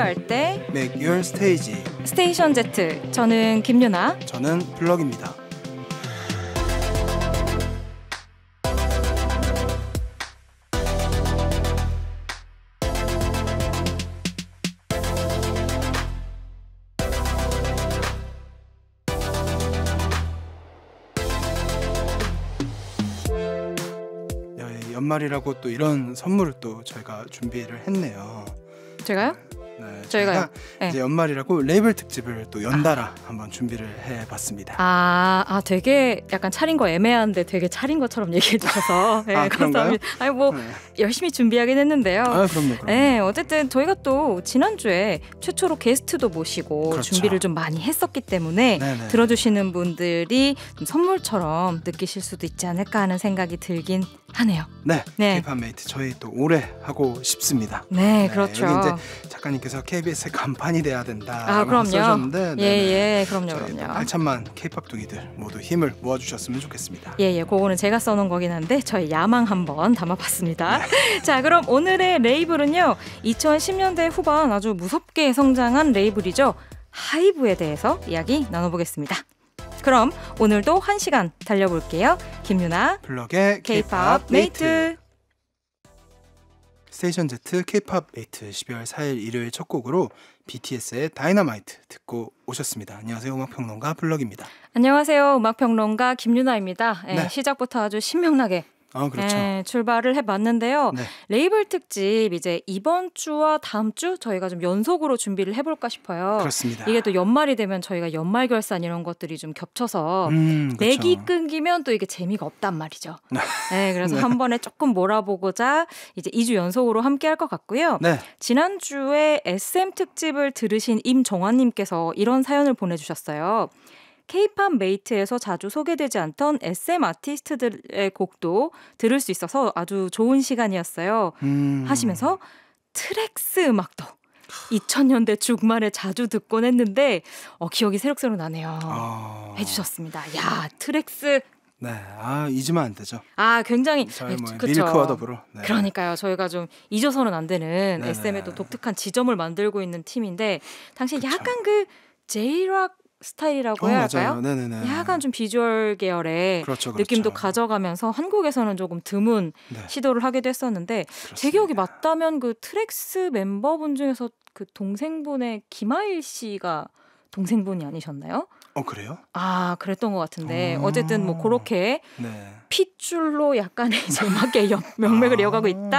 고려할 때 Make Your Stage 스테이션 Z 저는 김유나 저는 블럭입니다 네, 연말이라고 또 이런 선물을 또 저희가 준비를 했네요. 제가요? 네. 저희가 네. 이제 연말이라고 레이블 특집을 또 연달아 아. 한번 준비를 해봤습니다. 아, 아 되게 약간 차린 거 애매한데 되게 차린 것처럼 얘기해 주셔서 아, 네, 아, 감사합니다. 아니 뭐 네. 열심히 준비하긴 했는데요. 아, 그럼요. 그럼요. 네, 어쨌든 저희가 또 지난 주에 최초로 게스트도 모시고 그렇죠. 준비를 좀 많이 했었기 때문에 네네. 네. 들어주시는 분들이 선물처럼 느끼실 수도 있지 않을까 하는 생각이 들긴 하네요. 네, 네. 개판 메이트 저희 또 오래 하고 싶습니다. 네, 네, 그렇죠. 여기 이제 작가님께서 그래서 KBS의 간판이 돼야 된다. 아 그럼요. 예예 예, 그럼요 그럼요. 8천만 K-팝 둥이들 모두 힘을 모아주셨으면 좋겠습니다. 예예 예. 그거는 제가 써놓은 거긴 한데 저의 야망 한번 담아봤습니다. 네. 자 그럼 오늘의 레이블은요 2010년대 후반 아주 무섭게 성장한 레이블이죠 하이브에 대해서 이야기 나눠보겠습니다. 그럼 오늘도 한 시간 달려볼게요. 김유나 블럭의 K-팝 메이트. 스테이션 Z K-팝 에이트 12월 4일 일요일 첫 곡으로 BTS의 다이너마이트 듣고 오셨습니다. 안녕하세요. 음악평론가 블럭입니다. 안녕하세요. 음악평론가 김윤아입니다. 네, 네. 시작부터 아주 신명나게 아, 그렇죠. 네, 출발을 해봤는데요. 네. 레이블 특집 이제 이번 주와 다음 주 저희가 좀 연속으로 준비를 해볼까 싶어요. 그렇습니다. 이게 또 연말이 되면 저희가 연말 결산 이런 것들이 좀 겹쳐서 음, 그렇죠. 맥이 끊기면 또 이게 재미가 없단 말이죠. 네, 네 그래서 네. 한 번에 조금 몰아보고자 이제 2주 연속으로 함께할 것 같고요. 네. 지난 주에 SM 특집을 들으신 임정환님께서 이런 사연을 보내주셨어요. 케이팝 메이트에서 자주 소개되지 않던 SM 아티스트들의 곡도 들을 수 있어서 아주 좋은 시간이었어요. 음. 하시면서 트랙스 음악도 2000년대 중반에 자주 듣곤 했는데 어, 기억이 새록새록 나네요. 어... 해주셨습니다. 야 트랙스 네, 아 잊으면 안 되죠. 아 굉장히 저희 네, 뭐 그쵸. 밀크와 더불어. 네. 그러니까요, 저희가 좀 잊어서는 안 되는 네네. SM의 또 독특한 지점을 만들고 있는 팀인데 당시 그 약간 그 제이락 스타일이라고 어, 해야 할까요? 네네네. 약간 좀 비주얼 계열의 그렇죠, 그렇죠. 느낌도 가져가면서 한국에서는 조금 드문 네. 시도를 하기도 했었는데 그렇습니다. 제 기억이 맞다면 그 트랙스 멤버분 중에서 그 동생분의 김하일 씨가 동생분이 아니셨나요? 어 그래요? 아 그랬던 것 같은데 오. 어. 어쨌든 뭐 그렇게 네. 핏줄로 약간의 제막의 명맥을 아. 이어가고 있다 뭐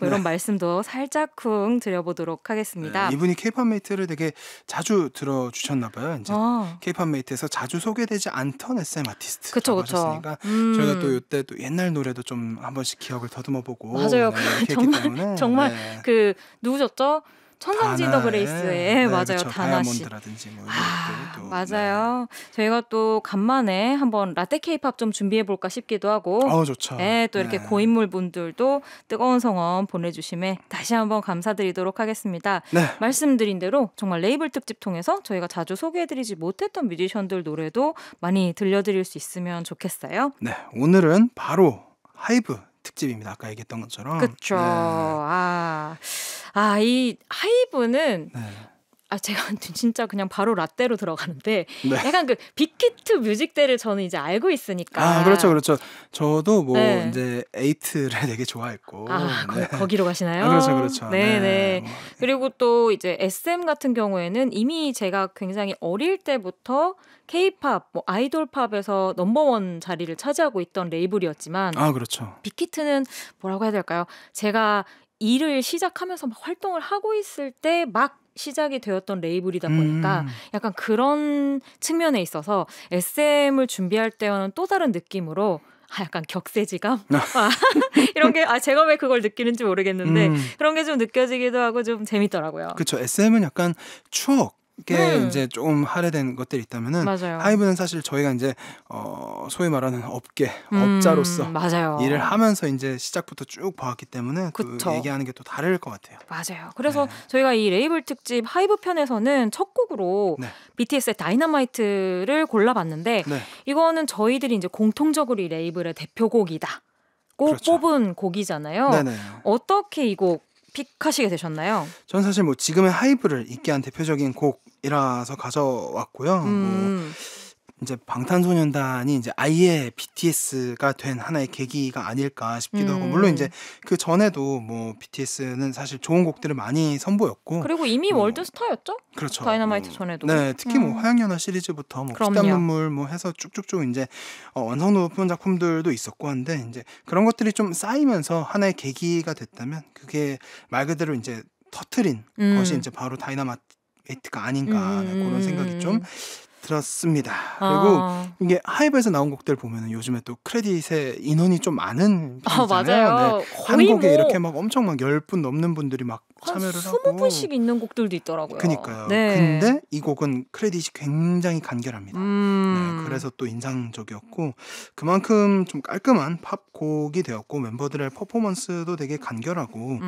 네. 이런 네. 말씀도 살짝쿵 드려보도록 하겠습니다. 네. 이분이 케이팝 메이트를 되게 자주 들어주셨나 봐요. 이제 어. 케이팝 어. 메이트에서 자주 소개되지 않던 SM 아티스트 그쵸, 그쵸. 하셨으니까 음. 저희가 또 이때 또 옛날 노래도 좀한 번씩 기억을 더듬어보고 맞아요. 그, 정말 정말 네. 그 누구셨죠? 천성지 더 그레이스의 네, 맞아요 다나 씨. 뭐 아, 네. 맞아요. 네. 저희가 또 간만에 한번 라떼 케이팝 좀 준비해 볼까 싶기도 하고. 어 좋죠. 네, 또 이렇게 네. 고인물 분들도 뜨거운 성원 보내주심에 다시 한번 감사드리도록 하겠습니다. 네. 말씀드린 대로 정말 레이블 특집 통해서 저희가 자주 소개해드리지 못했던 뮤지션들 노래도 많이 들려드릴 수 있으면 좋겠어요. 네, 오늘은 바로 하이브 특집입니다. 아까 얘기했던 것처럼. 그렇죠. 아. 아, 이 하이브는 네. 아 제가 진짜 그냥 바로 라떼로 들어가는데 네. 약간 그 빅히트 뮤직대를 저는 이제 알고 있으니까 아 그렇죠 그렇죠 저도 뭐 네. 이제 에이트를 되게 좋아했고 아 네. 거, 기로 가시나요? 아, 그렇죠 그렇죠 네네 뭐. 네, 네. 네. 그리고 또 이제 SM 같은 경우에는 이미 제가 굉장히 어릴 때부터 케이팝 뭐 아이돌 팝에서 넘버원 자리를 차지하고 있던 레이블이었지만 아 그렇죠 빅히트는 뭐라고 해야 될까요? 제가 일을 시작하면서 막 활동을 하고 있을 때 막 시작이 되었던 레이블이다 보니까 음. 약간 그런 측면에 있어서 SM을 준비할 때와는 또 다른 느낌으로 아, 약간 격세지감 아, 아 이런 게 아 제가 왜 그걸 느끼는지 모르겠는데 음. 그런 게 좀 느껴지기도 하고 좀 재밌더라고요. 그렇죠. SM은 약간 추억 게 음. 이제 조금 할애된 것들이 있다면은 맞아요. 하이브는 사실 저희가 이제 어 소위 말하는 업계 음, 업자로서 맞아요. 일을 하면서 이제 시작부터 쭉 봐왔기 때문에 그그 얘기하는 게 또 다를 것 같아요. 맞아요. 그래서 네. 저희가 이 레이블 특집 하이브 편에서는 첫 곡으로 네. BTS의 다이너마이트를 골라봤는데 네. 이거는 저희들이 이제 공통적으로 이 레이블의 대표곡이다. 꼭 그렇죠. 뽑은 곡이잖아요. 네네. 어떻게 이 곡 픽하시게 되셨나요? 전 사실 뭐 지금의 하이브를 있게 한 대표적인 곡 이라서 가져왔고요. 뭐 음. 뭐 이제 방탄소년단이 이제 아예 BTS가 된 하나의 계기가 아닐까 싶기도 음. 하고 물론 이제 그 전에도 뭐 BTS는 사실 좋은 곡들을 많이 선보였고 그리고 이미 뭐 월드스타였죠? 그렇죠. 다이너마이트 뭐 전에도. 네, 특히 뭐 음. 뭐 화양연화 시리즈부터 뭐 피땀 눈물 뭐 해서 쭉쭉쭉 이제 어, 완성도 높은 작품들도 있었고 한데 이제 그런 것들이 좀 쌓이면서 하나의 계기가 됐다면 그게 말 그대로 이제 터트린 음. 것이 이제 바로 다이너마이트 에이트가 아닌가 음, 음. 그런 생각이 좀 음. 들었습니다. 아. 그리고 아. 이게 하이브에서 나온 곡들 보면은 요즘에 또크레딧의 인원이 좀 많은 편이잖아요. 아, 맞아요. 네. 한국에 뭐... 이렇게 막 엄청 막 열 분 넘는 분들이 막 참여를 하고 20분씩 있는 곡들도 있더라고요. 그니까요. 네. 근데 이 곡은 크레딧이 굉장히 간결합니다. 음... 네, 그래서 또 인상적이었고 그만큼 좀 깔끔한 팝곡이 되었고 멤버들의 퍼포먼스도 되게 간결하고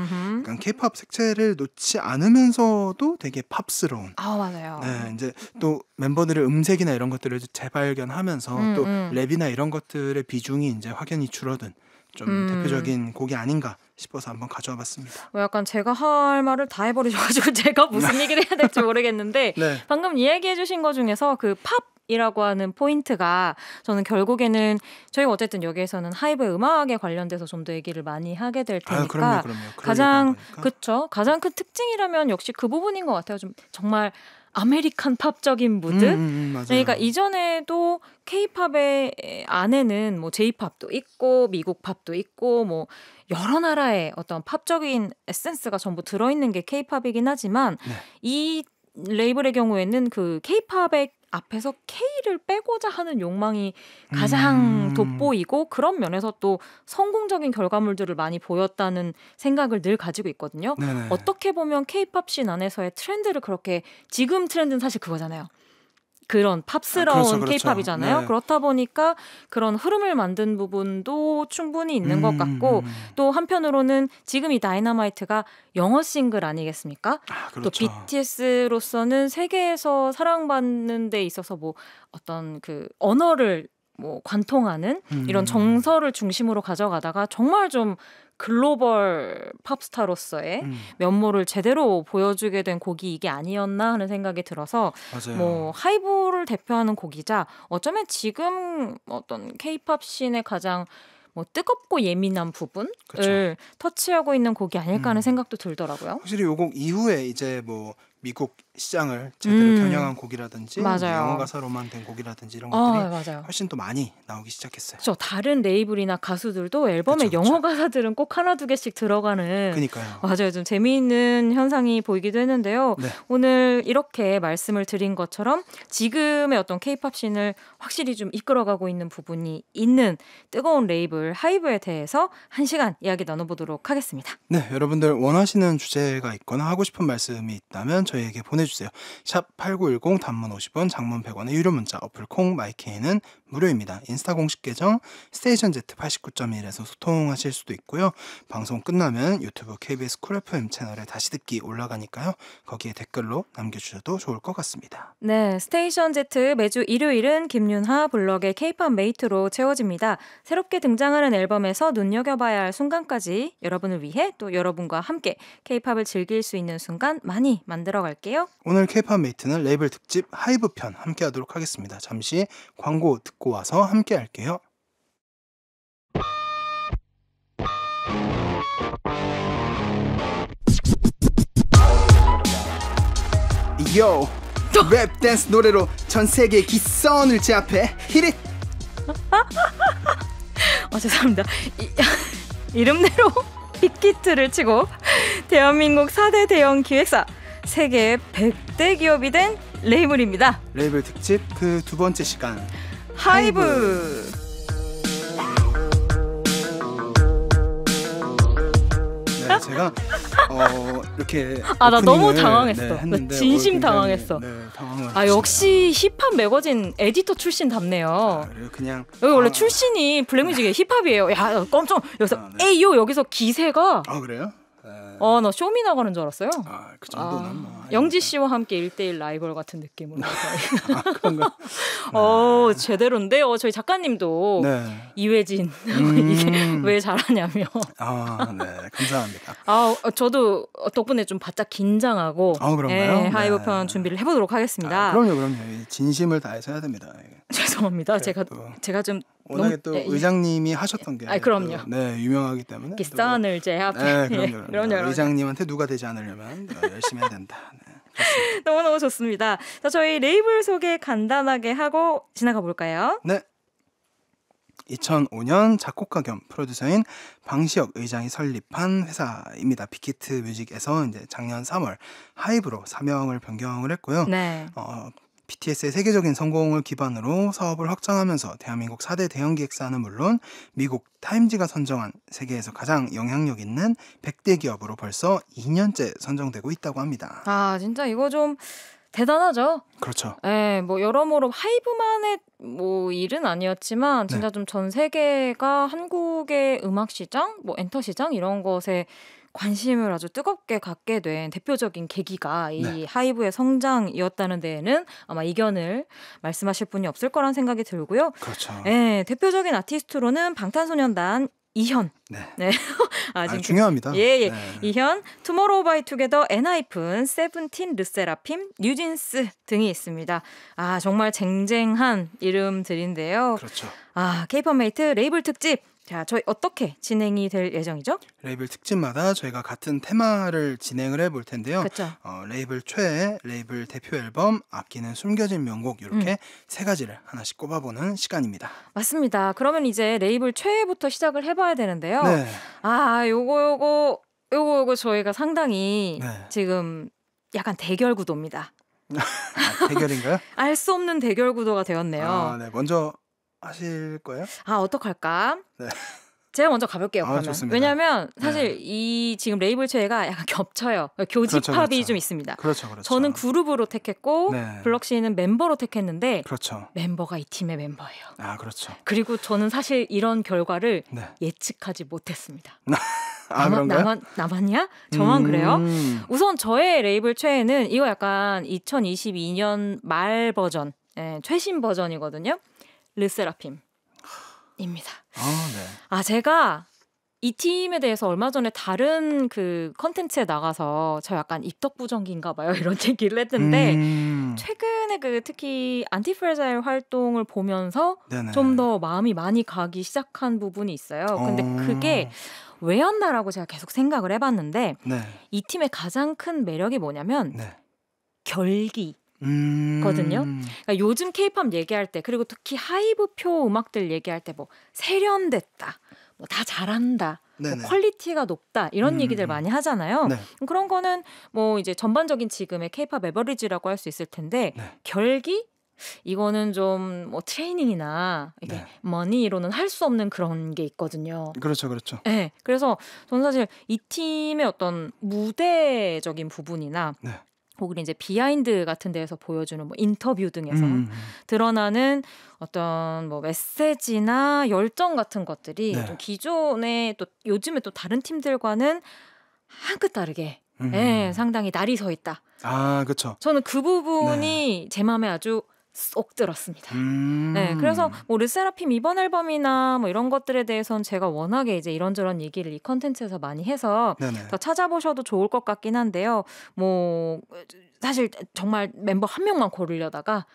약간 케이팝 색채를 놓지 않으면서도 되게 팝스러운. 아 맞아요. 네, 이제 또 멤버들의 음색이나 이런 것들을 재발견하면서 음, 또 음. 랩이나 이런 것들의 비중이 이제 확연히 줄어든 좀 음. 대표적인 곡이 아닌가 싶어서 한번 가져와 봤습니다. 뭐 약간 제가 할 말을 다 해버리셔가지고 제가 무슨 네. 얘기를 해야 될지 모르겠는데 네. 방금 이야기해주신 것 중에서 그 팝. 이라고 하는 포인트가 저는 결국에는 저희 어쨌든 여기에서는 하이브의 음악에 관련돼서 좀 더 얘기를 많이 하게 될 테니까 아유, 그럼요, 그럼요. 가장 그쵸 가장 큰 특징이라면 역시 그 부분인 것 같아요 좀 정말 아메리칸 팝적인 무드. 음, 음, 음 그러니까 이전에도 케이팝의 안에는 뭐 제이팝도 있고 미국 팝도 있고 뭐 여러 나라의 어떤 팝적인 에센스가 전부 들어있는 게 케이팝이긴 하지만 네. 이 레이블의 경우에는 그 케이팝의 앞에서 K를 빼고자 하는 욕망이 가장 음. 돋보이고 그런 면에서 또 성공적인 결과물들을 많이 보였다는 생각을 늘 가지고 있거든요. 네네. 어떻게 보면 K-팝 씬 안에서의 트렌드를 그렇게 지금 트렌드는 사실 그거잖아요. 그런 팝스러운 아, 그렇죠, 그렇죠. 케이팝이잖아요. 네. 그렇다 보니까 그런 흐름을 만든 부분도 충분히 있는 음, 것 같고 음, 음. 또 한편으로는 지금 이 다이너마이트가 영어 싱글 아니겠습니까? 아, 그렇죠. 또 BTS로서는 세계에서 사랑받는 데 있어서 뭐 어떤 그 언어를 뭐 관통하는 음. 이런 음, 정서를 중심으로 가져가다가 정말 좀 글로벌 팝스타로서의 음. 면모를 제대로 보여주게 된 곡이 이게 아니었나 하는 생각이 들어서 맞아요. 뭐 하이브를 대표하는 곡이자 어쩌면 지금 어떤 케이팝 씬의 가장 뭐 뜨겁고 예민한 부분을 그쵸. 터치하고 있는 곡이 아닐까 하는 음. 생각도 들더라고요. 확실히 요곡 이후에 이제 뭐 미국 시장을 제대로 음. 겨냥한 곡이라든지 영어 가사로만 된 곡이라든지 이런 어, 것들이 네, 맞아요. 훨씬 더 많이 나오기 시작했어요. 그렇 다른 레이블이나 가수들도 앨범에 영어 가사들은 꼭 하나 두 개씩 들어가는 그니까요. 맞아요. 좀 재미있는 현상이 보이기도 했는데요. 네. 오늘 이렇게 말씀을 드린 것처럼 지금의 어떤 케이팝 씬을 확실히 좀 이끌어가고 있는 부분이 있는 뜨거운 레이블 하이브에 대해서 한 시간 이야기 나눠보도록 하겠습니다. 네, 여러분들 원하시는 주제가 있거나 하고 싶은 말씀이 있다면 저희에게 보내 보내주세요. 샵8910 단문 50원 장문 100원의 유료 문자 어플 콩 마이케이는 무료입니다. 인스타 공식 계정 스테이션 Z 89.1에서 소통하실 수도 있고요. 방송 끝나면 유튜브 KBS 쿨 FM 채널에 다시 듣기 올라가니까요. 거기에 댓글로 남겨주셔도 좋을 것 같습니다. 네, 스테이션 Z 매주 일요일은 김윤하 블럭의 K-팝 메이트로 채워집니다. 새롭게 등장하는 앨범에서 눈여겨봐야 할 순간까지 여러분을 위해 또 여러분과 함께 K-팝을 즐길 수 있는 순간 많이 만들어 갈게요. 오늘 케이팝 메이트는 레이블 특집 하이브 편 함께 하도록 하겠습니다. 잠시 광고 듣고 와서 함께 할게요. 요! 랩 댄스 노래로 전 세계 기선을 제압해 히릿! 어, 죄송합니다. 이, 이름대로 빅히트를 치고 대한민국 4대 대형 기획사 세계 100대 기업이 된 레이블입니다. 레이블 특집 그 두 번째 시간 하이브. 하이브. 네, 제가 어, 이렇게 아 나 너무 당황했어. 네, 했는데, 나 진심 당황했어. 네, 아 역시 힙합 매거진 에디터 출신답네요. 아, 그냥 여기 원래 아, 출신이 블랙뮤직의 힙합이에요. 야 깜짝 여기서 아, 네. 에이요 여기서 기세가 아 그래요? 어, 나 쇼미 나가는 줄 알았어요. 아, 그 정도는 뭐 아, 뭐. 영지 씨와 함께 1대1 라이벌 같은 느낌으로. 아, 그런가? 어, 네. 어, 제대로인데 어, 저희 작가님도 네. 이회진 음... 이게 왜 잘하냐며. 아, 네. 감사합니다. 아, 어, 저도 덕분에 좀 바짝 긴장하고 아, 그런가요? 예, 네, 하이브 편 준비를 해 보도록 하겠습니다. 아, 그럼요, 그럼요. 진심을 다해서 해야 됩니다. 죄송합니다. 제가 제가 좀 워낙에 너무, 또 예, 예. 의장님이 예. 하셨던 게 아, 그럼요. 또, 네 유명하기 때문에 기싸늘 제 앞에 네, 예, 그럼요, 그럼요. 예, 의장님한테 누가 되지 않으려면 열심히 해야 된다. 네, 너무 너무 좋습니다. 자 저희 레이블 소개 간단하게 하고 지나가 볼까요? 네. 2005년 작곡가 겸 프로듀서인 방시혁 의장이 설립한 회사입니다. 빅히트 뮤직에서 이제 작년 3월 하이브로 사명을 변경을 했고요. 네. 어, BTS의 세계적인 성공을 기반으로 사업을 확장하면서 대한민국 4대 대형 기획사는 물론 미국 타임즈가 선정한 세계에서 가장 영향력 있는 100대 기업으로 벌써 2년째 선정되고 있다고 합니다. 아, 진짜 이거 좀 대단하죠. 그렇죠. 예, 뭐 여러모로 하이브만의 뭐 일은 아니었지만 진짜 네. 좀전 세계가 한국의 음악 시장, 뭐 엔터 시장 이런 것에 관심을 아주 뜨겁게 갖게 된 대표적인 계기가 이 네. 하이브의 성장이었다는 데에는 아마 이견을 말씀하실 분이 없을 거란 생각이 들고요. 그렇죠. 네, 대표적인 아티스트로는 방탄소년단 이현. 네. 네. 아, 아, 중요합니다. 예, 예. 네. 이현, 투모로우 바이 투게더, 엔하이픈, 세븐틴, 르세라핌, 뉴진스 등이 있습니다. 아, 정말 쟁쟁한 이름들인데요. 그렇죠. 아, 케이팝 메이트 레이블 특집 자, 저희 어떻게 진행이 될 예정이죠? 레이블 특집마다 저희가 같은 테마를 진행을 해볼 텐데요. 그쵸. 어, 레이블 최애, 레이블 대표 앨범, 아끼는 숨겨진 명곡 이렇게 음. 세 가지를 하나씩 꼽아보는 시간입니다. 맞습니다. 그러면 이제 레이블 최애부터 시작을 해봐야 되는데요. 네. 아, 요거 요거 요거 요거 저희가 상당히 네. 지금 약간 대결 구도입니다. 아, 대결인가요? 알 수 없는 대결 구도가 되었네요. 아, 네. 먼저 하실 거예요? 아 어떡할까? 네. 제가 먼저 가볼게요. 아, 그러면. 왜냐하면 네. 사실 네. 이 지금 레이블 체가 약간 겹쳐요. 그러니까 그렇죠, 교집합이 그렇죠, 그렇죠. 좀 있습니다. 그렇죠, 그렇죠. 저는 그룹으로 택했고 네. 블럭 시는 멤버로 택했는데 그렇죠. 멤버가 이 팀의 멤버예요. 아 그렇죠. 그리고 저는 사실 이런 결과를 네. 예측하지 못했습니다. 아, 나만, 나만 나만이야? 저만 음... 그래요? 우선 저의 레이블 최애는 이거 약간 2022년 말 버전, 예, 최신 버전이거든요. 르세라핌입니다. 아, 네. 아, 제가 이 팀에 대해서 얼마 전에 다른 그 컨텐츠에 나가서 저 약간 입덕부정기인가 봐요 이런 얘기를 했는데 음. 최근에 그 특히 안티프레자일 활동을 보면서 좀 더 마음이 많이 가기 시작한 부분이 있어요. 근데 어. 그게 왜였나라고 제가 계속 생각을 해봤는데 네. 이 팀의 가장 큰 매력이 뭐냐면 네. 결기. 음... 거든요. 그러니까 요즘 케이팝 얘기할 때 그리고 특히 하이브표 음악들 얘기할 때 뭐 세련됐다. 뭐 다 잘한다. 뭐 퀄리티가 높다 이런 음... 얘기들 음. 많이 하잖아요. 네. 그런 거는 뭐 이제 전반적인 지금의 케이팝 에버리지라고 할 수 있을 텐데 네. 결기 이거는 좀 뭐 트레이닝이나 이게 네. 머니로는 할 수 없는 그런 게 있거든요. 그렇죠, 그렇죠. 네, 그래서 저는 사실 이 팀의 어떤 무대적인 부분이나 네. 혹은 이제 비하인드 같은 데에서 보여주는 뭐 인터뷰 등에서 음. 음. 드러나는 어떤 뭐 메시지나 열정 같은 것들이 네. 또 기존에 또 요즘에 또 다른 팀들과는 한끗 다르게 음. 예, 상당히 날이 서 있다. 아, 그렇죠. 저는 그 부분이 네. 제 마음에 아주 쏙 들었습니다. 음. 네, 그래서 뭐 르세라핌 이번 앨범이나 뭐 이런 것들에 대해선 제가 워낙에 이제 이런저런 얘기를 이 컨텐츠에서 많이 해서 네네. 더 찾아보셔도 좋을 것 같긴 한데요. 뭐 사실 정말 멤버 한 명만 고르려다가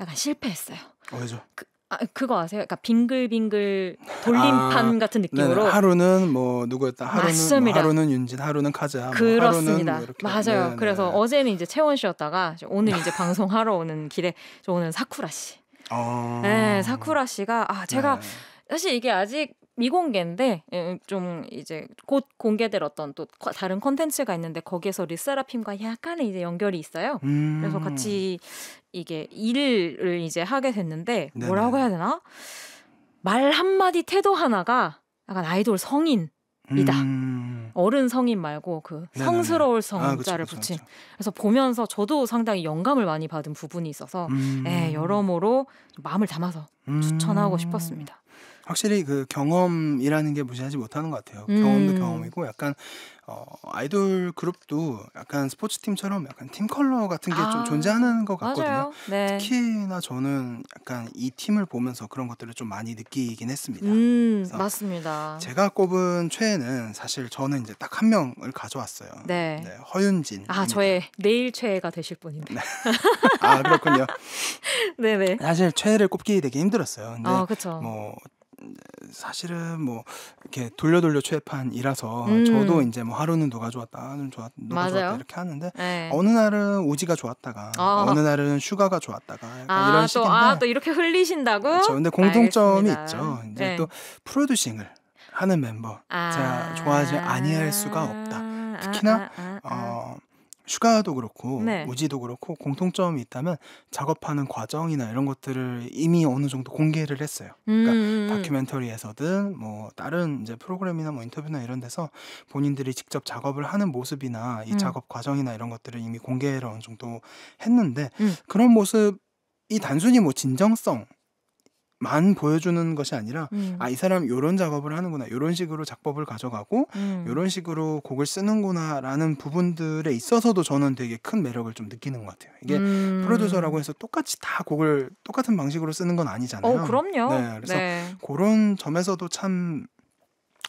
약간 실패했어요. 왜죠? 그, 아, 그거 아세요? 그러니까 빙글빙글 돌림판 아, 같은 느낌으로 네네. 하루는 뭐 누구였다 하루는 뭐 하루는 윤진 하루는 카자 뭐 그렇습니다 뭐 하루는 맞아요 네네. 그래서 어제는 이제 채원 씨였다가 오늘 이제 방송하러 오는 길에 저 오늘 사쿠라 씨 어... 네, 사쿠라 씨가 아 제가 네. 사실 이게 아직 미공개인데 예, 좀 이제 곧 공개될 어떤 또 다른 콘텐츠가 있는데 거기에서 리세라핌과 약간의 이제 연결이 있어요. 음. 그래서 같이 이게 일을 이제 하게 됐는데 네네. 뭐라고 해야 되나 말 한마디 태도 하나가 약간 아이돌 성인 이다. 음... 어른 성인 말고 그 성스러울 아, 성자를 아, 붙인. 그쵸. 그래서 보면서 저도 상당히 영감을 많이 받은 부분이 있어서 예, 음... 예, 여러모로 마음을 담아서 음... 추천하고 싶었습니다. 확실히 그 경험이라는 게 무시하지 못하는 것 같아요. 음. 경험도 경험이고 약간 어, 아이돌 그룹도 약간 스포츠 팀처럼 약간 팀 컬러 같은 게좀 아, 존재하는 것 같거든요. 네. 특히나 저는 약간 이 팀을 보면서 그런 것들을 좀 많이 느끼긴 했습니다. 음, 맞습니다. 제가 꼽은 최애는 사실 저는 이제 딱 한 명을 가져왔어요. 네. 네 허윤진. 아 저의 내일 최애가 되실 분인데. 네. 아 그렇군요. 네네. 사실 최애를 꼽기 되게 힘들었어요. 근데 아, 그쵸. 뭐 사실은 뭐 이렇게 돌려 돌려 최판이라서 음. 저도 이제 뭐 하루는 누가 좋았다, 하루는 좋았, 누가 맞아요. 좋았다 이렇게 하는데 네. 어느 날은 우지가 좋았다가 어. 어느 날은 슈가가 좋았다가 아, 이런 식인데 또, 아, 또 이렇게 흘리신다고? 그렇죠. 근데 공통점이 알겠습니다. 있죠. 이제 네. 또 프로듀싱을 하는 멤버 아. 제가 좋아하지 아니할 수가 없다. 아, 특히나 아, 어. 슈가도 그렇고 네. 우지도 그렇고 공통점이 있다면 작업하는 과정이나 이런 것들을 이미 어느 정도 공개를 했어요. 그러니까 음. 다큐멘터리에서든 뭐 다른 이제 프로그램이나 뭐 인터뷰나 이런 데서 본인들이 직접 작업을 하는 모습이나 이 음. 작업 과정이나 이런 것들을 이미 공개를 어느 정도 했는데 음. 그런 모습 이 단순히 뭐 진정성 만 보여주는 것이 아니라 음. 아이 사람 요런 작업을 하는구나 요런 식으로 작법을 가져가고 음. 요런 식으로 곡을 쓰는구나라는 부분들에 있어서도 저는 되게 큰 매력을 좀 느끼는 것 같아요 이게 음. 프로듀서라고 해서 똑같이 다 곡을 똑같은 방식으로 쓰는 건 아니잖아요 어, 그럼요 네 그래서 네. 그런 점에서도 참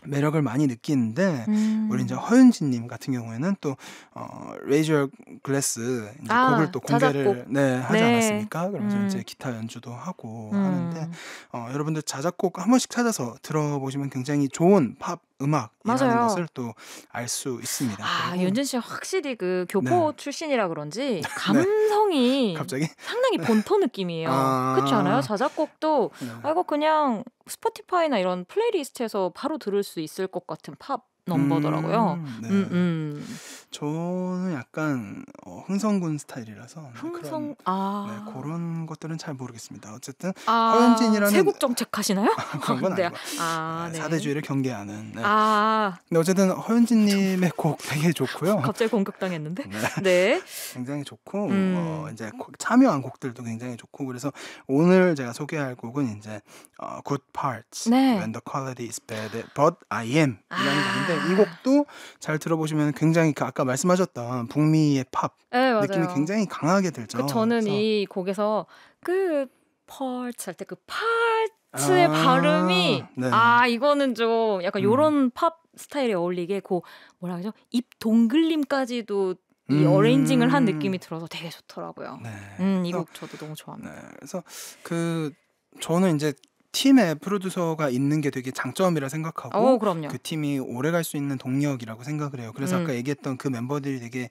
매력을 많이 느끼는데 음. 우리 이제 허윤진님 같은 경우에는 또 어, 레이저 글래스 이제 아, 곡을 또 공개를 네 하지 네. 않았습니까? 그러면서 음. 이제 기타 연주도 하고 음. 하는데 어, 여러분들 자작곡 한 번씩 찾아서 들어보시면 굉장히 좋은 팝 음악이라는 맞아요. 것을 또 알 수 있습니다. 아 윤진 씨 확실히 그 교포 네. 출신이라 그런지 네. 감성이 갑자기 상당히 네. 본토 느낌이에요. 아~ 그렇지 않아요? 자작곡도 네. 아이고 그냥 스포티파이나 이런 플레이리스트에서 바로 들을 수 있을 것 같은 팝 넘버더라고요. 음, 네. 음, 음. 저는 약간 어, 흥성군 스타일이라서 뭐 흥성 네, 그런, 아 네, 그런 것들은 잘 모르겠습니다. 어쨌든 아, 허현진이라는 세국 정책 하시나요? 아, 그런 건 네. 아니고 아, 네, 네, 사대주의를 경계하는. 네. 아 근데 어쨌든 허현진님의 곡 되게 좋고요. 갑자기 공격당했는데. 네. 네. 굉장히 좋고 어, 음. 어, 이제 참여한 곡들도 굉장히 좋고 그래서 오늘 제가 소개할 곡은 이제 어, Good Parts, When the Quality is Bad, But I Am이라는 아. 곡인데. 했는데 네, 아. 이 곡도 잘 들어보시면 굉장히 그 아까 말씀하셨던 북미의 팝 네, 느낌이 굉장히 강하게 들죠. 그 저는 이 곡에서 그 펄츠 할때그파츠의 아~ 발음이 네. 아 이거는 좀 약간 음. 요런 음. 팝 스타일에 어울리게 고 뭐라 그러죠 입 동글림까지도 이 어레인징을 음. 한 느낌이 들어서 되게 좋더라고요. 네. 음이 곡 저도 너무 좋아합니다. 네. 그래서 그 저는 이제 팀의 프로듀서가 있는 게 되게 장점이라 생각하고 오, 어, 그 팀이 오래 갈 수 있는 동력이라고 생각을 해요. 그래서 음. 아까 얘기했던 그 멤버들이 되게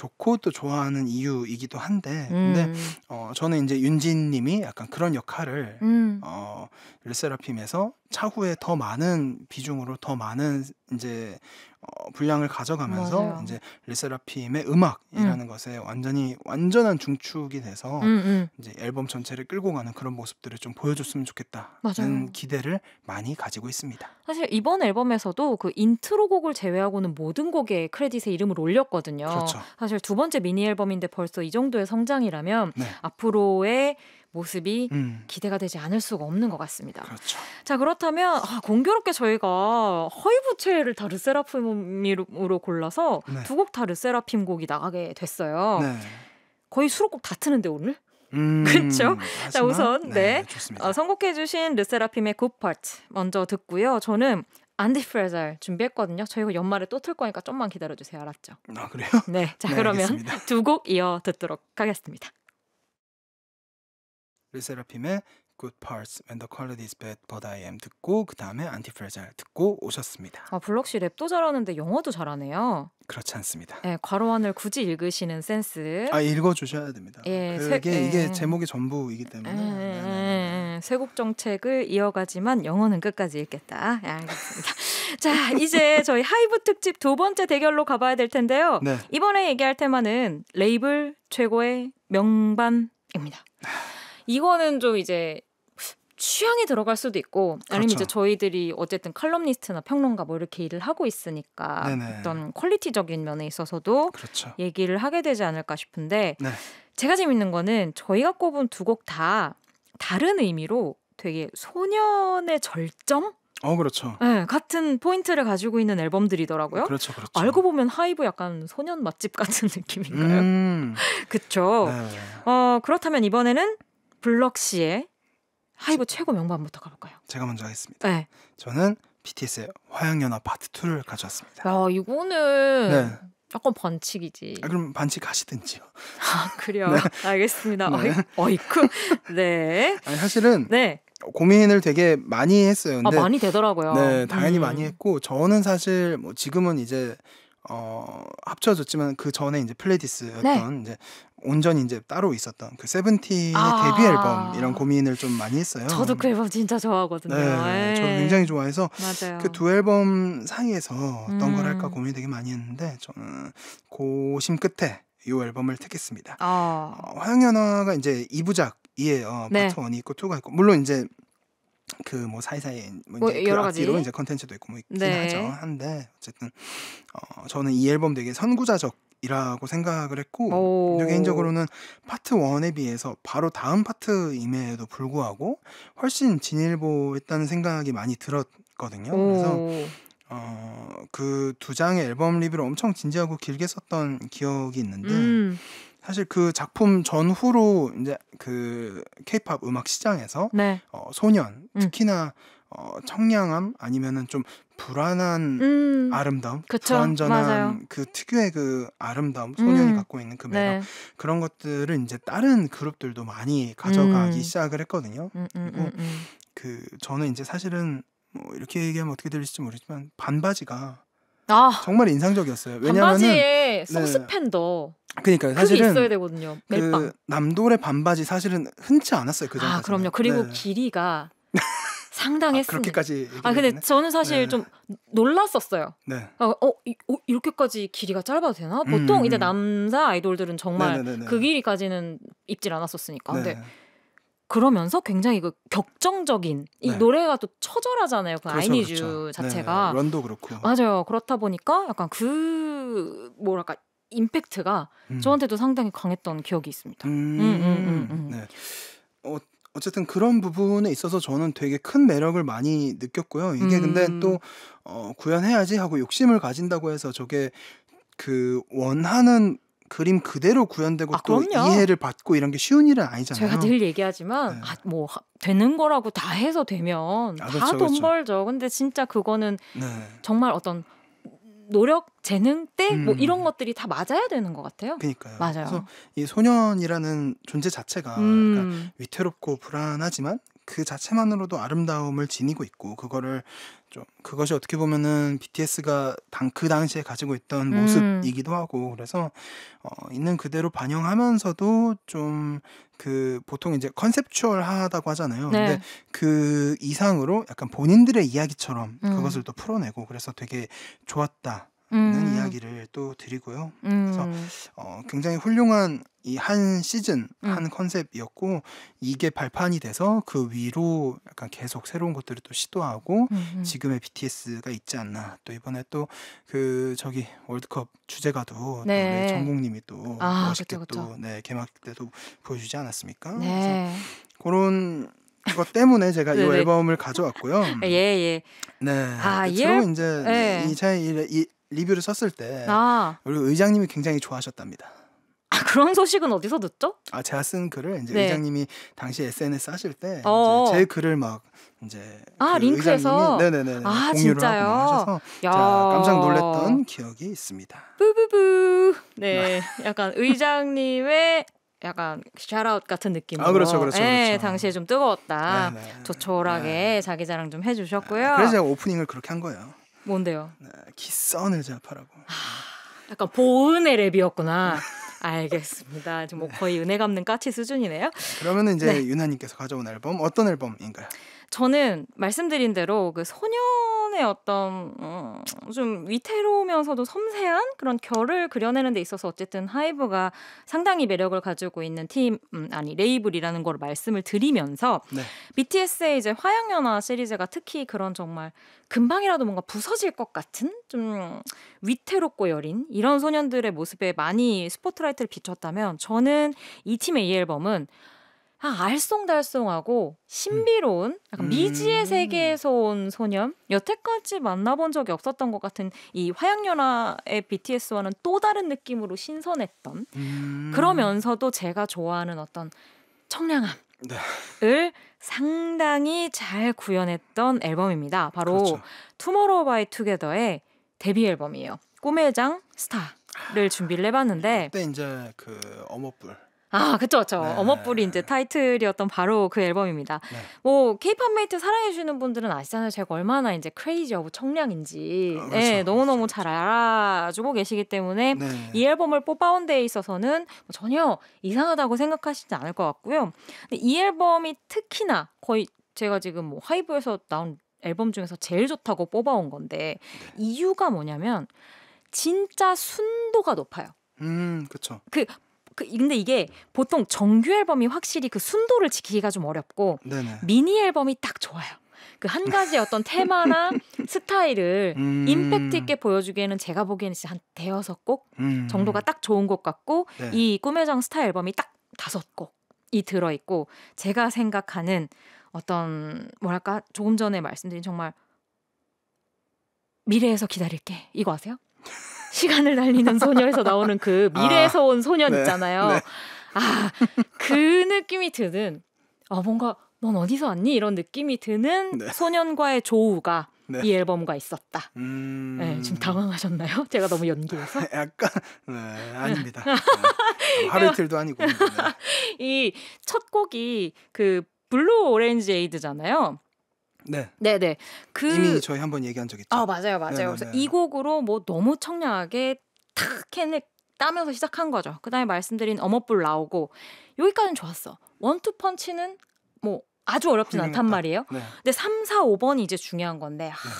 좋고 또 좋아하는 이유이기도 한데 음. 근데 어 저는 이제 윤진 님이 약간 그런 역할을 음. 어 르세라핌에서 차후에 더 많은 비중으로 더 많은 이제 어, 분량을 가져가면서 맞아요. 이제 르세라핌의 음악이라는 음. 것에 완전히 완전한 중축이 돼서 음음. 음. 이제 앨범 전체를 끌고 가는 그런 모습들을 좀 보여줬으면 좋겠다는 맞아요. 기대를 많이 가지고 있습니다. 사실 이번 앨범에서도 그 인트로곡을 제외하고는 모든 곡에 크레딧에 이름을 올렸거든요. 그렇죠. 사실 두 번째 미니 앨범인데 벌써 이 정도의 성장이라면 네. 앞으로의 모습이 음. 기대가 되지 않을 수가 없는 것 같습니다. 그렇죠. 자 그렇다면 아, 공교롭게 저희가 허위부채를 다 르세라핌으로 골라서 네. 두곡 다 르세라핌 곡이 나가게 됐어요. 네. 거의 수록곡 다 트는데 오늘? 음, 그렇죠. 자 우선 네, 네. 어, 선곡해주신 르세라핌의 굿 파트 먼저 듣고요. 저는 안디프레잘 준비했거든요. 저희가 연말에 또 틀 거니까 좀만 기다려주세요. 알았죠? 아 그래요? 네. 자 네, 그러면 두 곡 이어 듣도록 하겠습니다. 르세라핌의 Good Parts When the Quality is Bad But I Am 듣고 그 다음에 안티프레잘 듣고 오셨습니다. 아 블록씨 랩도 잘하는데 영어도 잘하네요. 그렇지 않습니다. 네, 괄호안을 굳이 읽으시는 센스. 아 읽어주셔야 됩니다. 예, 그게 세, 이게 예. 제목이 전부이기 때문에. 에, 에, 에. 세국 정책을 이어가지만 영어는 끝까지 읽겠다. 네, 알겠습니다. 자, 이제 저희 하이브 특집 두 번째 대결로 가봐야 될 텐데요. 네. 이번에 얘기할 테마는 레이블 최고의 명반입니다. 이거는 좀 이제 취향이 들어갈 수도 있고 아니면 이제 그렇죠. 저희들이 어쨌든 칼럼니스트나 평론가 뭐 이렇게 일을 하고 있으니까 네네. 어떤 퀄리티적인 면에 있어서도 그렇죠. 얘기를 하게 되지 않을까 싶은데 네. 제가 재밌는 거는 저희가 꼽은 두곡다 다른 의미로 되게 소년의 절정? 어, 그렇죠. 네, 같은 포인트를 가지고 있는 앨범들이더라고요. 그렇죠, 그렇죠. 알고 보면 하이브 약간 소년 맛집 같은 느낌인가요? 음. 그쵸. 네. 어, 그렇다면 이번에는 블럭시의 하이브 최고 명반부터 가볼까요? 제가 먼저 하겠습니다. 네. 저는 BTS의 화양연화 파트 2를 가져왔습니다. 야, 이거는 네. 조금 번칙이지 아, 그럼 반칙 하시든지요. 아, 그래요. 네. 알겠습니다. 네. 어이, 쿠 네. 아니, 사실은 네. 고민을 되게 많이 했어요. 아, 근데 아, 많이 되더라고요. 네, 당연히 음. 많이 했고 저는 사실 뭐 지금은 이제 어, 합쳐졌지만 그 전에 이제 플레디스였던 네. 이제 온전히 이제 따로 있었던 그 세븐틴의 아~ 데뷔 앨범 이런 고민을 좀 많이 했어요. 저도 그 앨범 진짜 좋아하거든요. 네, 예. 저도 굉장히 좋아해서 그 두 앨범 사이에서 어떤 음. 걸 할까 음. 고민 되게 많이 했는데 저는 고심 끝에 이 앨범을 택했습니다. 아. 어, 화영연화가 이제 2부작 이에요. 네. 파트 1이 있고 2가 있고 물론 이제 그뭐 사이사이 뭐, 뭐 이제 그 여러 그 가지로 이제 컨텐츠도 있고 뭐 있긴 네. 하죠. 한데 어쨌든 어, 저는 이 앨범 되게 선구자적 이라고 생각을 했고 개인적으로는 파트 1에 비해서 바로 다음 파트임에도 불구하고 훨씬 진일보했다는 생각이 많이 들었거든요. 그래서 어, 그두 장의 앨범 리뷰를 엄청 진지하고 길게 썼던 기억이 있는데 음. 사실 그 작품 전후로 이제 그 케이팝 음악 시장에서 네. 어, 소년 음. 특히나 음. 어, 청량함 아니면은 좀 불안한 음. 아름다움, 그쵸? 불완전한 맞아요. 그 특유의 그 아름다움, 소년이 음. 갖고 있는 그 매력 네. 그런 것들을 이제 다른 그룹들도 많이 가져가기 음. 시작을 했거든요. 음, 그리고 그 저는 이제 사실은 뭐 이렇게 얘기하면 어떻게 들릴지 모르지만 반바지가 아, 정말 인상적이었어요. 왜냐하면 반바지에 소스팬더 네. 그러니까 사실은 있어야 되거든요. 그 멜빵. 그 남돌의 반바지 사실은 흔치 않았어요. 그아 그럼요. 그리고 네. 길이가 상당했습니 아, 그렇게까지. 아 근데 저는 사실 네. 좀 놀랐었어요. 네. 어, 어, 이, 어, 이렇게까지 길이가 짧아도 되나? 보통 음, 이제 음. 남자 아이돌들은 정말 네네네네. 네, 네, 네. 그 길이까지는 입질 않았었으니까. 네. 근데 그러면서 굉장히 그 격정적인 이 네. 노래가 또 처절하잖아요. 그 그렇죠, 아이니즈 그렇죠. 네, 자체가 네, 런도 그렇고 맞아요. 그렇다 보니까 약간 그 뭐랄까 임팩트가 음. 저한테도 상당히 강했던 기억이 있습니다. 음 음, 음, 음. 음, 네. 어, 어쨌든 그런 부분에 있어서 저는 되게 큰 매력을 많이 느꼈고요. 이게 근데 또 어, 구현해야지 하고 욕심을 가진다고 해서 저게 그 원하는 그림 그대로 구현되고 아, 또 그럼요. 이해를 받고 이런 게 쉬운 일은 아니잖아요. 제가 늘 얘기하지만 네. 아, 뭐 되는 거라고 다 해서 되면 아, 그렇죠, 다돈 그렇죠. 벌죠. 근데 진짜 그거는 네. 정말 어떤 노력, 재능, 때뭐 음. 이런 것들이 다 맞아야 되는 것 같아요. 그러니까요. 맞아요. 그래서 이 소년이라는 존재 자체가 음. 그러니까 위태롭고 불안하지만 그 자체만으로도 아름다움을 지니고 있고 그거를 좀 그것이 어떻게 보면은 BTS가 당, 그 당시에 가지고 있던 음. 모습이기도 하고 그래서 어, 있는 그대로 반영하면서도 좀 그 보통 이제 컨셉추얼하다고 하잖아요. 네. 근데 그 이상으로 약간 본인들의 이야기처럼 음. 그것을 또 풀어내고 그래서 되게 좋았다. 음. 이야기를 또 드리고요. 음. 그래서 어, 굉장히 훌륭한 이 한 시즌 음. 한 컨셉이었고 이게 발판이 돼서 그 위로 약간 계속 새로운 것들을 또 시도하고 음, 음. 지금의 BTS가 있지 않나 또 이번에 또 그 저기 월드컵 주제가도 네. 또전국님이또 아, 멋있게 또 네, 개막 때도 보여주지 않았습니까? 네. 그래서 그런 것 때문에 제가 이 네, 네. 앨범을 가져왔고요. 예, 예. 네. 아, 주로 그 예? 이제 예. 이제 이, 리뷰를 썼을 때 아. 우리 의장님이 굉장히 좋아하셨답니다. 아, 그런 소식은 어디서 듣죠? 아 제가 쓴 글을 이제 네. 의장님이 당시 SNS 하실 때제 어. 글을 막 이제 아그 링크에서 네네네 아, 공유를 진짜요? 하고 하셔서 깜짝 놀랐던 기억이 있습니다. 뿌뿌뿌 네 아. 약간 의장님의 약간 샤라웃 같은 느낌으로 아, 그렇죠, 그렇죠, 예, 그렇죠. 당시에 좀 뜨거웠다 네네. 네. 조촐하게 네. 자기 자랑 좀 아, 해주셨고요. 그래서 제가 오프닝을 그렇게 한 거예요. 뭔데요? 네, 기선을 제압라고 아, 약간 보은의 랩이었구나. 알겠습니다. 지금 뭐 네. 거의 은혜 갚는 까치 수준이네요. 그러면 이제 네. 유나님께서 가져온 앨범 어떤 앨범인가요? 저는 말씀드린 대로 그 소년의 어떤 음, 좀 위태로우면서도 섬세한 그런 결을 그려내는 데 있어서 어쨌든 하이브가 상당히 매력을 가지고 있는 팀 음, 아니 레이블이라는 걸 말씀을 드리면서 네. BTS의 이제 화양연화 시리즈가 특히 그런 정말 금방이라도 뭔가 부서질 것 같은 좀 위태롭고 여린 이런 소년들의 모습에 많이 스포트라이트를 비췄다면 저는 이 팀의 이 앨범은 아, 알쏭달쏭하고 음. 신비로운 약간 미지의 음. 세계에서 온 소년 여태까지 만나본 적이 없었던 것 같은 이 화양연화의 BTS와는 또 다른 느낌으로 신선했던 음. 그러면서도 제가 좋아하는 어떤 청량함을 네. 상당히 잘 구현했던 앨범입니다. 바로 투모로우바이투게더의 그렇죠. 데뷔 앨범이에요. 꿈의 장 스타를 준비를 해봤는데 그때 이제 그 어머뿔 아, 그쵸, 그쵸. 네. 어머뿔이 이제 타이틀이었던 바로 그 앨범입니다. 네. 뭐, 케이팝 메이트 사랑해주시는 분들은 아시잖아요. 제가 얼마나 이제 크레이지 어브 청량인지. 아, 그렇죠. 네, 너무너무 그렇죠, 잘 그렇죠. 알아주고 계시기 때문에 네. 이 앨범을 뽑아온 데에 있어서는 뭐 전혀 이상하다고 생각하시지 않을 것 같고요. 근데 이 앨범이 특히나 거의 제가 지금 뭐 하이브에서 나온 앨범 중에서 제일 좋다고 뽑아온 건데 네. 이유가 뭐냐면 진짜 순도가 높아요. 음, 그쵸그 그, 근데 이게 보통 정규 앨범이 확실히 그 순도를 지키기가 좀 어렵고 네네. 미니 앨범이 딱 좋아요. 그 한 가지 어떤 테마나 스타일을 음. 임팩트 있게 보여주기에는 제가 보기에는 진짜 한 대여섯 곡 음. 정도가 딱 좋은 것 같고 네. 이 꿈의 정스타 앨범이 딱 다섯 곡이 들어 있고 제가 생각하는 어떤 뭐랄까 조금 전에 말씀드린 정말 미래에서 기다릴게 이거 아세요? 시간을 날리는 소녀에서 나오는 그 아, 미래에서 아, 온 소년 네, 있잖아요. 네. 아, 그 느낌이 드는, 아 뭔가 넌 어디서 왔니? 이런 느낌이 드는 네. 소년과의 조우가 네. 이 앨범과 있었다. 음... 네, 지금 당황하셨나요? 제가 너무 연기해서? 약간 네, 아닙니다. 네. 뭐 하루틀도 아니고. 네. 이첫 곡이 그 블루 오렌지 에이드잖아요. 네. 네네. 그 이미 저희 한번 얘기한 적 있죠. 아 맞아요, 맞아요. 네네 네, 그래서 네. 이 곡으로 뭐 너무 청량하게 탁 캔을 따면서 시작한 거죠. 그다음에 말씀드린 어머뿔 나오고 여기까지는 좋았어. 원투 펀치는 뭐 아주 어렵진 훌륭했다. 않단 말이에요. 네. 근데 3, 4, 5번이 이제 중요한 건데 하, 네.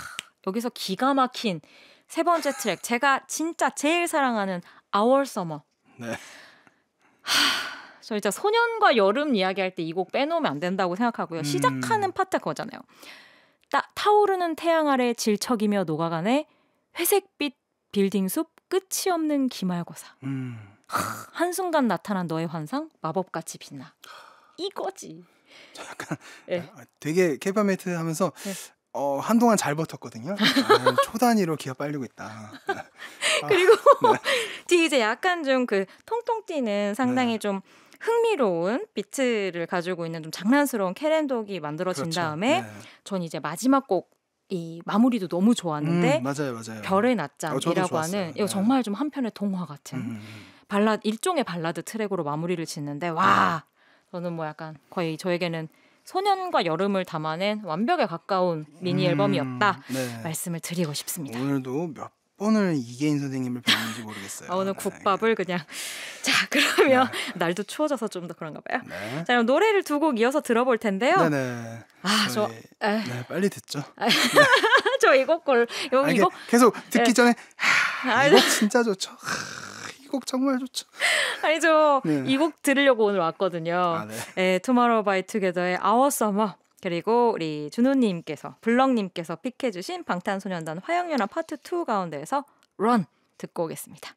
여기서 기가 막힌 세 번째 트랙 제가 진짜 제일 사랑하는 아월 서머. 네. 하, 저희가 소년과 여름 이야기할 때 이 곡 빼놓으면 안 된다고 생각하고요. 음. 시작하는 파트 그거잖아요. 따, 타오르는 태양 아래 질척이며 녹아가네 회색빛 빌딩 숲 끝이 없는 기말고사. 음. 한순간 나타난 너의 환상 마법같이 빛나. 이거지. 약간 네. 되게 케이팝메이트 하면서 네. 어, 한동안 잘 버텼거든요. 초단위로 기가 빨리고 있다. 그리고 아, 네. 뒤에 이제 약간 좀 그 통통 튀는 상당히 네. 좀 흥미로운 비트를 가지고 있는 좀 장난스러운 캐렌독이 만들어진 그렇죠. 다음에 네. 전 이제 마지막 곡. 이 마무리도 너무 좋았는데 음, 맞아요, 맞아요. 별의 어, 낮잠이라고 어, 하는 이거 네. 정말 좀 한편의 동화 같은 음. 음, 음. 발라 일종의 발라드 트랙으로 마무리를 짓는데 와 네. 저는 뭐 약간 거의 저에게는 소년과 여름을 담아낸 완벽에 가까운 미니 음, 앨범이었다 네. 말씀을 드리고 싶습니다. 오늘도 몇 번을 이계인 선생님을 뵀는지 모르겠어요. 아, 오늘 네. 국밥을 네. 그냥 자 그러면 네. 날도 추워져서 좀 더 그런가 봐요. 네. 자 그럼 노래를 두 곡 이어서 들어볼 텐데요. 네네. 아저 네, 빨리 듣죠. 아, 저 이곡 골 이거 아, 이거 계속 듣기 예. 전에 하, 아, 이곡 진짜 좋죠. 이 곡 정말 좋죠. 아니 저이곡 네. 들으려고 오늘 왔거든요. 아, 네. 에, 투모로우 바이 투게더의 아워 서머 그리고 우리 준호님께서 블럭님께서 픽해주신 방탄소년단 화영연화 파트 2 가운데에서 런 듣고 오겠습니다.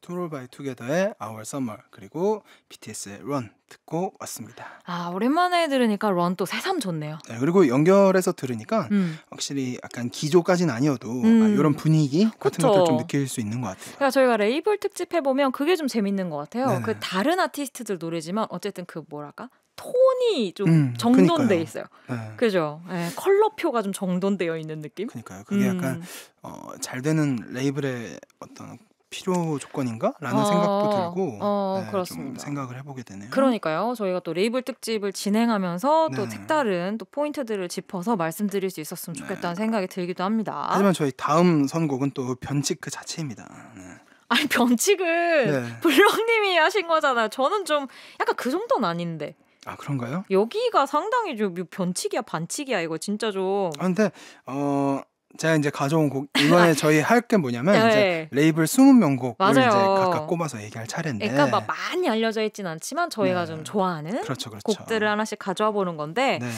투롤 바이 투게더의 Our Summer 그리고 BTS의 Run 듣고 왔습니다. 아 오랜만에 들으니까 Run 또 새삼 좋네요. 네, 그리고 연결해서 들으니까 음. 확실히 약간 기조까지는 아니어도 음. 아, 이런 분위기 같은 그쵸. 것들 좀 느낄 수 있는 것 같아요. 그러니까 저희가 레이블 특집 해보면 그게 좀 재밌는 것 같아요. 네네. 그 네. 다른 아티스트들 노래지만 어쨌든 그 뭐랄까 톤이 좀 음, 정돈돼 있어요. 네. 그죠? 네, 컬러표가 좀 정돈되어 있는 느낌? 그러니까요. 그게 음. 약간 어, 잘 되는 레이블의 어떤 필요 조건인가라는 어, 생각도 들고 어, 네, 그렇습니다. 생각을 해보게 되네요. 그러니까요. 저희가 또 레이블 특집을 진행하면서 네. 또 색다른 또 포인트들을 짚어서 말씀드릴 수 있었으면 네. 좋겠다는 생각이 들기도 합니다. 하지만 저희 다음 선곡은 또 변칙 그 자체입니다. 네. 아니 변칙을 네. 블럭님이 하신 거잖아요. 저는 좀 약간 그 정도는 아닌데. 아 그런가요? 여기가 상당히 좀 변칙이야 반칙이야 이거 진짜 좀. 아, 근데 어 제가 이제 가져온 곡 이번에 저희 할 게 뭐냐면 네. 이제 레이블 20명곡을 맞아요. 이제 각각 꼽아서 얘기할 차례인데. 약간 그러니까 막 많이 알려져 있진 않지만 저희가 네. 좀 좋아하는 그렇죠, 그렇죠. 곡들을 하나씩 가져와 보는 건데. 네.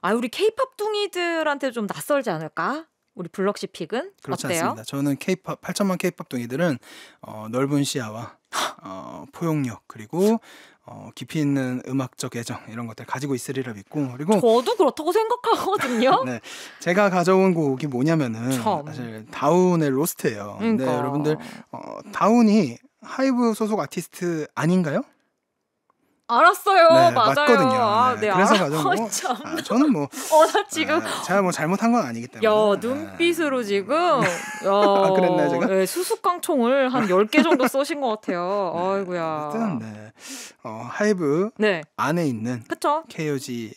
아 우리 케이팝 둥이들한테 좀 낯설지 않을까? 우리 블럭시 픽은 그렇지 어때요? 않습니다. 저는 케이팝 8천만 케이팝 동이들은 어, 넓은 시야와 어, 포용력 그리고 어, 깊이 있는 음악적 애정 이런 것들 가지고 있으리라 믿고 그리고 저도 그렇다고 생각하거든요. 네, 제가 가져온 곡이 뭐냐면은 참. 사실 다운의 로스트예요. 그러니까. 근데 여러분들 어, 다운이 하이브 소속 아티스트 아닌가요? 알았어요. 네, 맞아요. 맞거든요. 아, 네, 네, 그래서 아 가지고 뭐, 아, 저는 뭐 어, 나 지금 아, 제가 뭐 잘못한 건 아니기 때문에. 야, 네. 눈빛으로 지금 네. 야, 아, 그랬나 제가? 네, 수수깡총을 한 10개 정도 쏘신 것 같아요. 네, 아이고야. 하여튼 네. 어, 하이브 안에 있는 그쵸? KOG에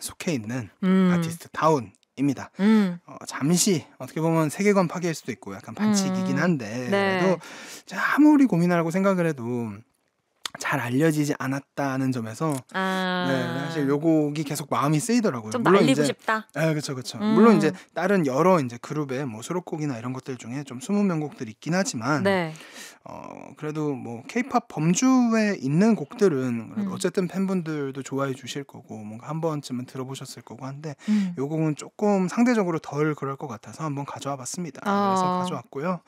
속해 있는 음. 아티스트 다운 입니다. 음. 어, 잠시 어떻게 보면 세계관 파괴일 수도 있고 약간 반칙이긴 음. 한데 음. 네. 그래도 아무리 고민하고 생각을 해도 잘 알려지지 않았다는 점에서 아~ 네, 사실 요 곡이 계속 마음이 쓰이더라고요. 좀 물론 이제, 싶다. 네, 그렇죠, 그렇죠. 음. 물론 이제 다른 여러 이제 그룹의 뭐 수록곡이나 이런 것들 중에 좀 숨은 명곡들이 있긴 하지만 네. 어, 그래도 뭐 케이팝 범주에 있는 곡들은 음. 어쨌든 팬분들도 좋아해 주실 거고 뭔가 한 번쯤은 들어보셨을 거고 한데 음. 요 곡은 조금 상대적으로 덜 그럴 것 같아서 한번 가져와 봤습니다. 어. 그래서 가져왔고요.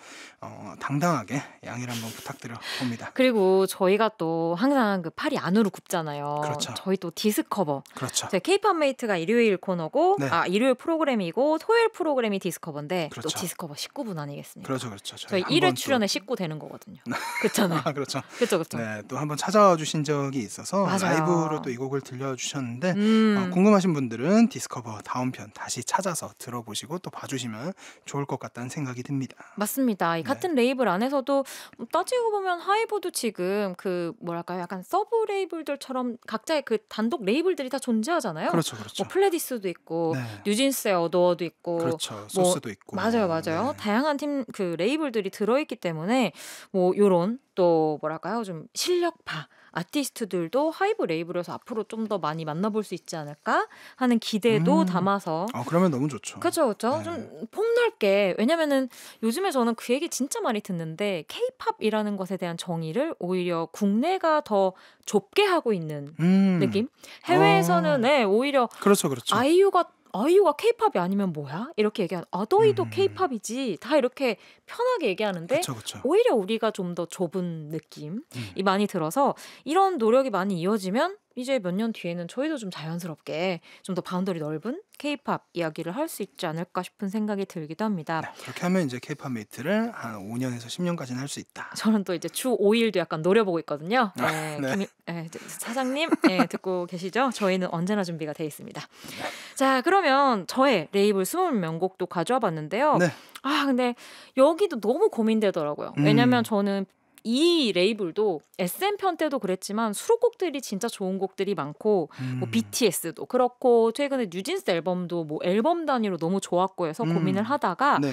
어, 당당하게 양해를 한번 부탁드려 봅니다. 그리고 저희가 또 항상 그 팔이 안으로 굽잖아요. 그렇죠. 저희 또 디스커버. 그렇죠. 저희 케이팝 메이트가 일요일 코너고 네. 아 일요일 프로그램이고 토요일 프로그램이 디스커버인데 그렇죠. 또 디스커버 19분 아니겠습니까? 그렇죠. 그렇죠. 저희, 저희 1회 출연에 19 되는 거거든요. 그렇잖아요. 아, 그렇죠. 그렇죠. 그렇죠. 네, 또 한번 찾아와 주신 적이 있어서 맞아요. 라이브로 또 이 곡을 들려 주셨는데 어, 음. 어, 궁금하신 분들은 디스커버 다음 편 다시 찾아서 들어보시고 또 봐주시면 좋을 것 같다는 생각이 듭니다. 맞습니다. 이 네. 같은 네. 레이블 안에서도 따지고 보면 하이브도 지금 그 뭐랄까요? 약간 서브 레이블들처럼 각자의 그 단독 레이블들이 다 존재하잖아요. 그렇죠, 뭐 그렇죠. 뭐 플레디스도 있고 네. 뉴진스의 어도어도 있고, 그렇죠. 뭐 소스도 뭐, 있고. 맞아요, 맞아요. 네. 다양한 팀 그 레이블들이 들어있기 때문에 뭐 요런 또 뭐랄까요? 좀 실력파 아티스트들도 하이브 레이블에서 앞으로 좀 더 많이 만나볼 수 있지 않을까 하는 기대도 음. 담아서. 아 그러면 너무 좋죠. 그렇죠, 그렇죠. 네. 좀 폭넓게 왜냐면은 요즘에 저는 그 얘기 진짜 많이 듣는데 케이팝이라는 것에 대한 정의를 오히려 국내가 더 좁게 하고 있는 음. 느낌. 해외에서는 어. 네 오히려 그렇죠, 그렇죠. 아이유가 아이유가 케이팝이 아니면 뭐야? 이렇게 얘기하는 아더이도 음. 케이팝이지. 다 이렇게 편하게 얘기하는데 그쵸, 그쵸. 오히려 우리가 좀 더 좁은 느낌이 음. 많이 들어서 이런 노력이 많이 이어지면 이제 몇 년 뒤에는 저희도 좀 자연스럽게 좀 더 바운더리 넓은 케이팝 이야기를 할 수 있지 않을까 싶은 생각이 들기도 합니다. 네, 그렇게 하면 이제 케이팝 메이트를 한 5년에서 10년까지는 할 수 있다. 저는 또 이제 주 5일도 약간 노려보고 있거든요. 아, 네, 네. 김네 네, 사장님 네, 듣고 계시죠? 저희는 언제나 준비가 돼 있습니다. 네. 자 그러면 저의 레이블 20명곡도 가져와 봤는데요. 네. 아 근데 여기도 너무 고민되더라고요. 왜냐면 음. 저는 이 레이블도 SM 편 때도 그랬지만 수록곡들이 진짜 좋은 곡들이 많고 뭐 음. 뭐 BTS도 그렇고 최근에 뉴진스 앨범도 뭐 앨범 단위로 너무 좋았고 해서 음. 고민을 하다가 네.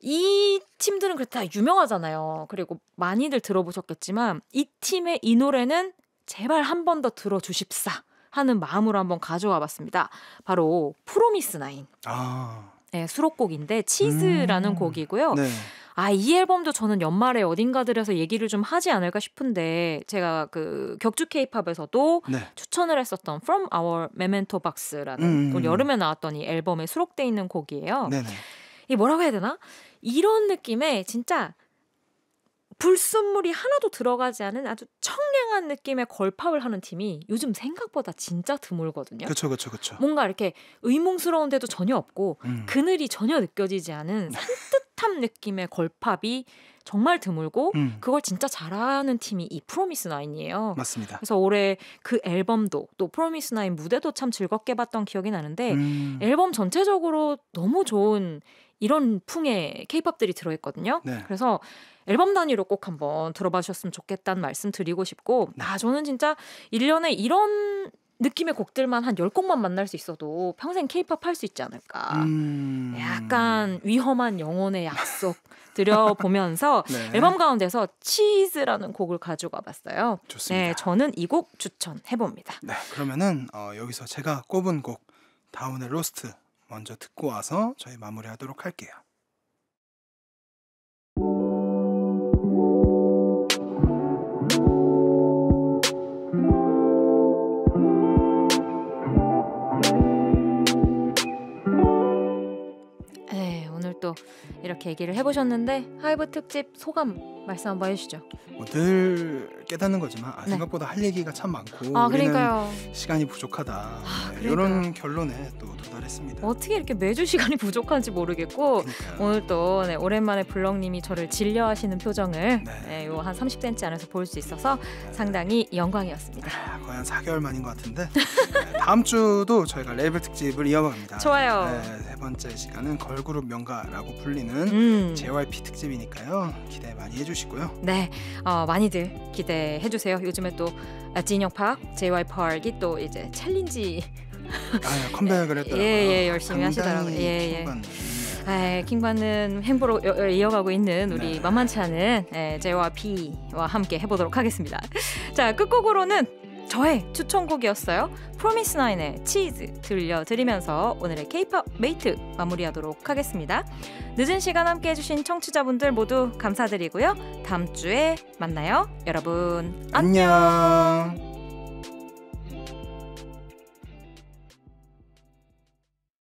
이 팀들은 그렇다 유명하잖아요. 그리고 많이들 들어보셨겠지만 이 팀의 이 노래는 제발 한 번 더 들어주십사 하는 마음으로 한번 가져와 봤습니다. 바로 프로미스 나인. 아. 네, 수록곡인데 치즈라는 음. 곡이고요. 네. 아, 이 앨범도 저는 연말에 어딘가들에서 얘기를 좀 하지 않을까 싶은데 제가 그 격주 케이팝에서도 네. 추천을 했었던 From Our Memento Box라는 음, 음, 음. 여름에 나왔던 이 앨범에 수록돼 있는 곡이에요. 네네. 이 뭐라고 해야 되나? 이런 느낌의 진짜 불순물이 하나도 들어가지 않은 아주 청량한 느낌의 걸팝을 하는 팀이 요즘 생각보다 진짜 드물거든요. 그렇죠, 그렇죠, 그렇죠. 뭔가 이렇게 의몽스러운데도 전혀 없고 음. 그늘이 전혀 느껴지지 않은 네. 산뜻한 느낌의 걸팝이 정말 드물고 음. 그걸 진짜 잘하는 팀이 이 프로미스 나인이에요. 맞습니다. 그래서 올해 그 앨범도 또 프로미스 나인 무대도 참 즐겁게 봤던 기억이 나는데 음. 앨범 전체적으로 너무 좋은 이런 풍의 케이팝들이 들어있거든요. 네. 그래서 앨범 단위로 꼭 한번 들어봐 주셨으면 좋겠다는 말씀 드리고 싶고 네. 아 저는 진짜 1년에 이런 느낌의 곡들만 한 10곡만 만날 수 있어도 평생 케이팝 할 수 있지 않을까. 음... 약간 위험한 영혼의 약속 들여보면서 네. 앨범 가운데서 치즈라는 곡을 가져가 봤어요. 좋습니다. 네, 저는 이 곡 추천해 봅니다. 네, 그러면은 어, 여기서 제가 꼽은 곡 다운의 로스트 먼저 듣고 와서 저희 마무리하도록 할게요. 네, 또 이렇게 얘기를 해보셨는데 하이브 특집 소감 말씀 한번 해주시죠. 뭐 늘 깨닫는 거지만 아, 네. 생각보다 할 얘기가 참 많고 아, 우리는 그러니까요. 시간이 부족하다 아, 네, 이런 결론에 또 도달했습니다. 어떻게 이렇게 매주 시간이 부족한지 모르겠고 그러니까요. 오늘 또 네, 오랜만에 블럭님이 저를 질려하시는 표정을 네. 요한 30cm 안에서 볼 수 있어서 상당히 영광이었습니다. 아, 거의 한 4개월 만인 것 같은데 네, 다음 주도 저희가 레이블 특집을 이어갑니다. 좋아요. 세 번째 시간은 걸그룹 명가라고 불리는 음. JYP 특집이니까요. 기대 많이 해주시고요. 네, 어, 많이들 기대 네, 해주세요. 요즘에 또 아, 진영 팍, JY 팍이 또 이제 챌린지 아, 컴백을 네. 했더라고요. 예, 예, 열심히 하시더라고요. 예, 예. 반 예. 아, 킹받는 행보로 이어가고 있는 우리 네. 만만치 않은 예, JYP와 함께 해보도록 하겠습니다. 자, 끝곡으로는 저의 추천곡이었어요. 프로미스나인의 치즈 들려드리면서 오늘의 케이팝 메이트 마무리하도록 하겠습니다. 늦은 시간 함께 해주신 청취자분들 모두 감사드리고요. 다음 주에 만나요. 여러분, 안녕! 안녕.